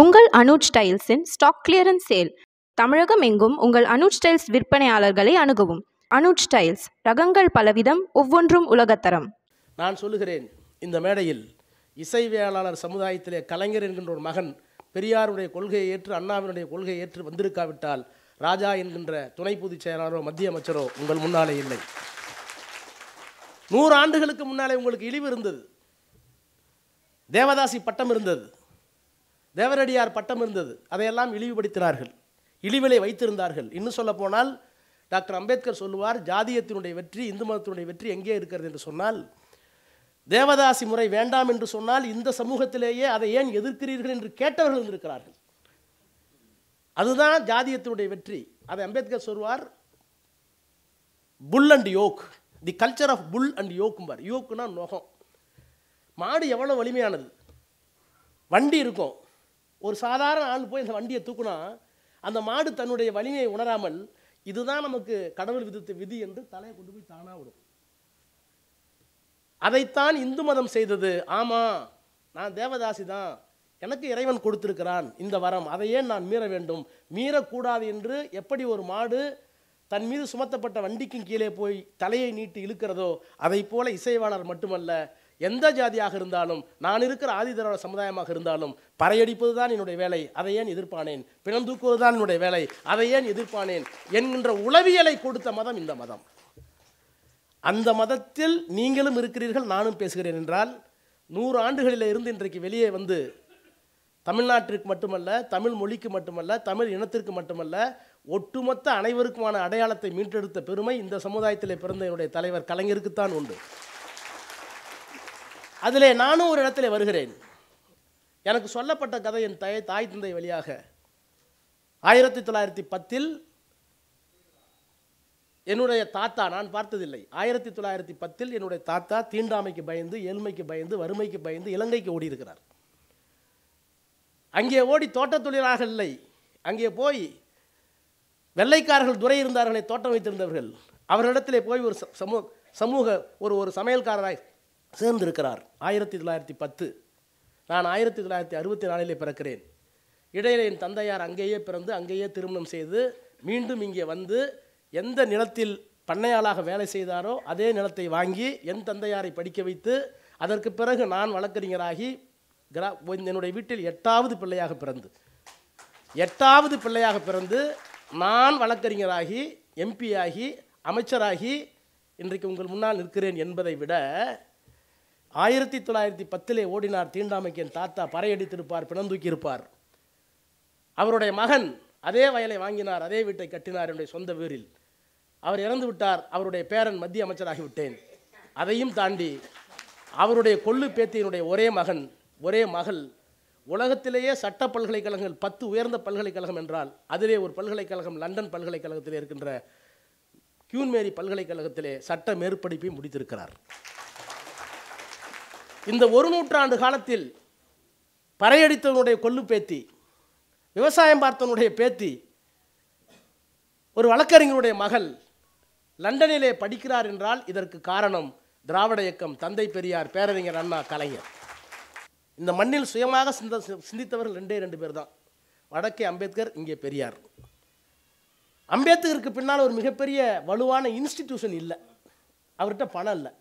உங்கள் அனுஜ் ஸ்டைல்ஸின் stock clearance sale தமிழகம் எங்கும் உங்கள் அனுஜ் ஸ்டைல்ஸ் விற்பனையாளர்களை அணுகவும் அனுஜ் ஸ்டைல்ஸ் ரகங்கள் பலவிதம் ஒவ்வொன்றும் உலகத்தரம் நான் சொல்லுகிறேன் இந்த மேடையில் இசைவியலாளர் சமுதாயத்திலே கலைஞர் என்கின்ற ஒரு மகன் பெரியாருடைய கொள்கையை ஏற்று அண்ணாவினுடைய கொள்கையை ஏற்று வந்திருக்காவிட்டால் ராஜா என்கின்ற துணை பொதுச் செயலாளரோ மத்திய அமைச்சரோ உங்கள் முன்னாலே இல்லை நூறு ஆண்டுகளுக்கு முன்னாலே உங்களுக்கு இழிவு இருந்தது தேவதாசி பட்டம் இருந்தது தேவரடியார் பட்டம் இருந்தது அதையெல்லாம் இழிவுபடுத்தினார்கள் இழிவிலை வைத்திருந்தார்கள் இன்னும் சொல்ல போனால் டாக்டர் அம்பேத்கர் சொல்லுவார் ஜாதியத்தினுடைய வெற்றி இந்து மதத்தினுடைய வெற்றி எங்கே இருக்கிறது என்று சொன்னால் தேவதாசி முறை வேண்டாம் என்று சொன்னால் இந்த சமூகத்திலேயே அதை ஏன் எதிர்க்கிறீர்கள் என்று கேட்டவர்கள் இருக்கிறார்கள் அதுதான் ஜாதியத்தினுடைய வெற்றி அதை அம்பேத்கர் சொல்வார் bull and yoke the culture of bull and யோக்கும்பார் யோக்குனா நோகம் மாடு எவ்வளோ வலிமையானது வண்டி இருக்கும் ஒரு சாதாரண ஆள் போய் அந்த வண்டியை தூக்குனா அந்த மாடு தன்னுடைய வலிமையை உணராமல் இதுதான் நமக்கு கடவுள் விதித்த விதி என்று தலையை கொண்டு போய் தானாக விடும் அதைத்தான் இந்து மதம் செய்தது ஆமாம் நான் தேவதாசி தான் எனக்கு இறைவன் கொடுத்திருக்கிறான் இந்த வரம் அதையே நான் மீற வேண்டும் மீறக்கூடாது என்று எப்படி ஒரு மாடு தன் மீது சுமத்தப்பட்ட வண்டிக்கும் கீழே போய் தலையை நீட்டி இழுக்கிறதோ அதை போல இசைவாளர் மட்டுமல்ல எந்த ஜாதியாக இருந்தாலும் நான் இருக்கிற ஆதிதரோட சமுதாயமாக இருந்தாலும் பறையடிப்பது தான் என்னுடைய வேலை அதை ஏன் எதிர்ப்பானேன் பிணம் தூக்குவது தான் என்னுடைய வேலை அதை ஏன் எதிர்ப்பானேன் என்கின்ற உளவியலை கொடுத்த மதம் இந்த மதம் அந்த மதத்தில் நீங்களும் இருக்கிறீர்கள் நானும் பேசுகிறேன் என்றால் நூறு ஆண்டுகளில் இருந்து இன்றைக்கு வெளியே வந்து தமிழ்நாட்டிற்கு மட்டுமல்ல தமிழ் மொழிக்கு மட்டுமல்ல தமிழ் இனத்திற்கு மட்டுமல்ல ஒட்டுமொத்த அனைவருக்குமான அடையாளத்தை மீட்டெடுத்த பெருமை இந்த சமுதாயத்தில் பிறந்த என்னுடைய தலைவர் கலைஞருக்குத்தான் உண்டு அதில் நானும் ஒரு இடத்துல வருகிறேன் எனக்கு சொல்லப்பட்ட கதை என் தய தாய் தந்தை வழியாக ஆயிரத்தி தொள்ளாயிரத்தி பத்தில் என்னுடைய தாத்தா நான் பார்த்ததில்லை ஆயிரத்தி தொள்ளாயிரத்தி பத்தில் என்னுடைய தாத்தா தீண்டாமைக்கு பயந்து ஏழ்மைக்கு பயந்து வறுமைக்கு பயந்து இலங்கைக்கு ஓடி இருக்கிறார் அங்கே ஓடி தோட்ட தொழிலாக இல்லை அங்கே போய் வெள்ளைக்காரர்கள் துறை இருந்தார்களே தோட்டம் வைத்திருந்தவர்கள் அவர்களிடத்திலே போய் ஒரு சமூக சமூக ஒரு ஒரு சமையல்காரராய் சேர்ந்திருக்கிறார் ஆயிரத்தி தொள்ளாயிரத்தி பத்து நான் ஆயிரத்தி தொள்ளாயிரத்தி அறுபத்தி நாலிலே பிறக்கிறேன் இடையில என் தந்தையார் அங்கேயே பிறந்து அங்கேயே திருமணம் செய்து மீண்டும் இங்கே வந்து எந்த நிலத்தில் பண்ணையாளாக வேலை செய்தாரோ அதே நிலத்தை வாங்கி என் தந்தையாரை படிக்க வைத்து அதற்கு பிறகு நான் வழக்கறிஞராகி கிரா என்னுடைய வீட்டில் எட்டாவது பிள்ளையாக பிறந்து எட்டாவது பிள்ளையாக பிறந்து நான் வழக்கறிஞராகி எம்பியாகி அமைச்சராகி இன்றைக்கு உங்கள் முன்னால் நிற்கிறேன் என்பதை விட ஆயிரத்தி தொள்ளாயிரத்தி பத்திலே ஓடினார் தீண்டாமைக்கு என் தாத்தா பறையடித்திருப்பார் பிணம் தூக்கியிருப்பார் அவருடைய மகன் அதே வயலை வாங்கினார் அதே வீட்டை கட்டினார் என்னுடைய சொந்த வீரில் அவர் இறந்து விட்டார் அவருடைய பேரன் மத்திய அமைச்சராகிவிட்டேன் அதையும் தாண்டி அவருடைய கொள்ளு பேத்தியினுடைய ஒரே மகன் ஒரே மகள் உலகத்திலேயே சட்ட பல்கலைக்கழகங்கள் பத்து உயர்ந்த பல்கலைக்கழகம் என்றால் அதிலே ஒரு பல்கலைக்கழகம் லண்டன் பல்கலைக்கழகத்தில் இருக்கின்ற கியூன்மேரி பல்கலைக்கழகத்திலே சட்ட மேற்படிப்பை முடித்திருக்கிறார் இந்த ஒரு நூற்றாண்டு காலத்தில் பறையடித்தவனுடைய கொள்ளு பேத்தி விவசாயம் பார்த்தவனுடைய பேத்தி ஒரு வழக்கறிஞருடைய மகள் லண்டனிலே படிக்கிறார் என்றால் இதற்கு காரணம் திராவிட இயக்கம் தந்தை பெரியார் பேரறிஞர் அண்ணா கலைஞர் இந்த மண்ணில் சுயமாக சிந்த சிந்தித்தவர்கள் ரெண்டே ரெண்டு பேர் தான் வடக்கே அம்பேத்கர் இங்கே பெரியார் அம்பேத்கருக்கு பின்னால் ஒரு மிகப்பெரிய வலுவான இன்ஸ்டிடியூஷன் இல்லை அவர்கிட்ட பணம் இல்லை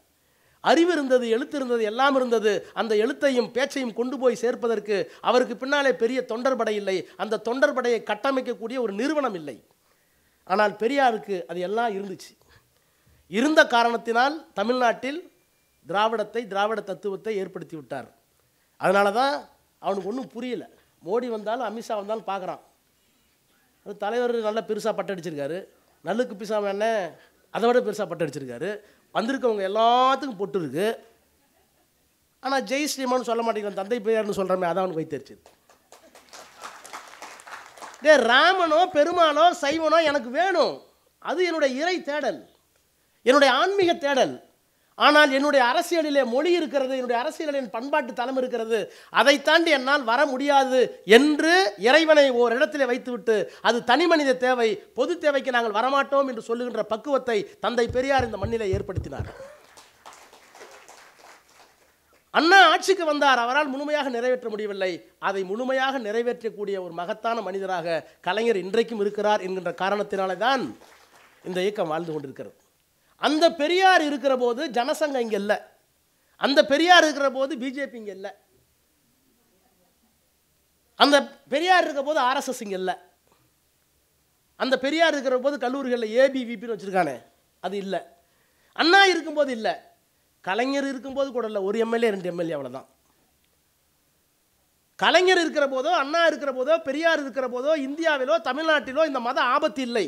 அறிவு இருந்தது எழுத்து இருந்தது எல்லாம் இருந்தது அந்த எழுத்தையும் பேச்சையும் கொண்டு போய் சேர்ப்பதற்கு அவருக்கு பின்னாலே பெரிய தொண்டர்படை இல்லை அந்த தொண்டர்படையை கட்டமைக்கக்கூடிய ஒரு நிறுவனம் இல்லை ஆனால் பெரியாருக்கு அது எல்லாம் இருந்துச்சு இருந்த காரணத்தினால் தமிழ்நாட்டில் திராவிடத்தை திராவிட தத்துவத்தை ஏற்படுத்தி விட்டார் அதனால தான் அவனுக்கு ஒன்றும் புரியல மோடி வந்தாலும் அமித்ஷா வந்தாலும் பார்க்குறான் தலைவர் நல்லா பெருசாக பட்டடிச்சிருக்காரு நல்லுக்கு பிசா வேணே அதை விட பெருசாக பட்டடிச்சிருக்காரு வந்திருக்கவங்க எல்லாத்துக்கும் பொட்டு ஆனால் ஜெய் ஸ்ரீமான்னு சொல்ல மாட்டேங்கிற தந்தை பெரியார்னு சொல்கிறமே அதான் அவனுக்கு வைத்தறிச்சு டே ராமனோ பெருமானோ சைவனோ எனக்கு வேணும் அது என்னுடைய இறை தேடல் என்னுடைய ஆன்மீக தேடல் ஆனால் என்னுடைய அரசியலிலே மொழி இருக்கிறது என்னுடைய அரசியலின் பண்பாட்டு தளம் இருக்கிறது அதை தாண்டி என்னால் வர முடியாது என்று இறைவனை ஓரிடத்தில் வைத்துவிட்டு அது தனி மனித தேவை பொது தேவைக்கு நாங்கள் வரமாட்டோம் என்று சொல்லுகின்ற பக்குவத்தை தந்தை பெரியார் இந்த மண்ணிலே ஏற்படுத்தினார் அண்ணா ஆட்சிக்கு வந்தார் அவரால் முழுமையாக நிறைவேற்ற முடியவில்லை அதை முழுமையாக நிறைவேற்றக்கூடிய ஒரு மகத்தான மனிதராக கலைஞர் இன்றைக்கும் இருக்கிறார் என்கின்ற காரணத்தினாலே தான் இந்த இயக்கம் வாழ்ந்து கொண்டிருக்கிறது அந்த பெரியார் இருக்கிற போது ஜனசங்கம் இங்கே இல்லை அந்த பெரியார் இருக்கிற போது பிஜேபி இங்கே இல்லை அந்த பெரியார் இருக்கிற போது ஆர்எஸ்எஸ் இங்கே இல்லை அந்த பெரியார் இருக்கிற போது கல்லூரிகளில் ஏபிவிபின்னு வச்சுருக்கானே அது இல்லை அண்ணா இருக்கும்போது இல்லை கலைஞர் இருக்கும்போது கூட இல்லை ஒரு எம்எல்ஏ ரெண்டு எம்எல்ஏ அவ்வளோதான் கலைஞர் இருக்கிற போதோ அண்ணா இருக்கிற போதோ பெரியார் இருக்கிற போதோ இந்தியாவிலோ தமிழ்நாட்டிலோ இந்த மத ஆபத்து இல்லை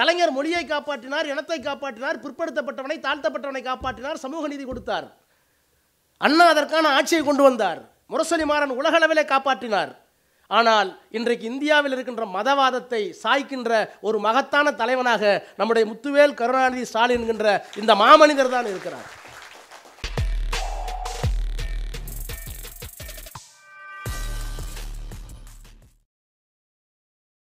கலைஞர் மொழியை காப்பாற்றினார் இனத்தை காப்பாற்றினார் பிற்படுத்தப்பட்டவனை தாழ்த்தப்பட்டவனை காப்பாற்றினார் சமூக நீதி கொடுத்தார் அண்ணா அதற்கான ஆட்சியை கொண்டு வந்தார் முரசொலி மாறன் உலகளவிலே காப்பாற்றினார் ஆனால் இன்றைக்கு இந்தியாவில் இருக்கின்ற மதவாதத்தை சாய்க்கின்ற ஒரு மகத்தான தலைவனாக நம்முடைய முத்துவேல் கருணாநிதி ஸ்டாலின் என்கின்ற இந்த மாமனிதர் தான் இருக்கிறார்